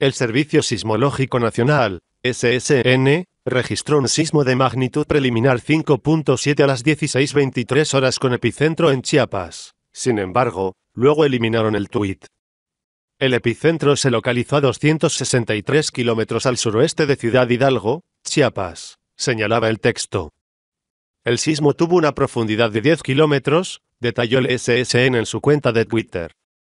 El Servicio Sismológico Nacional, SSN, registró un sismo de magnitud preliminar 5.7 a las 16.23 horas con epicentro en Chiapas. Sin embargo, luego eliminaron el tuit. El epicentro se localizó a 263 kilómetros al suroeste de Ciudad Hidalgo, Chiapas, señalaba el texto. El sismo tuvo una profundidad de 10 kilómetros, detalló el SSN en su cuenta de Twitter.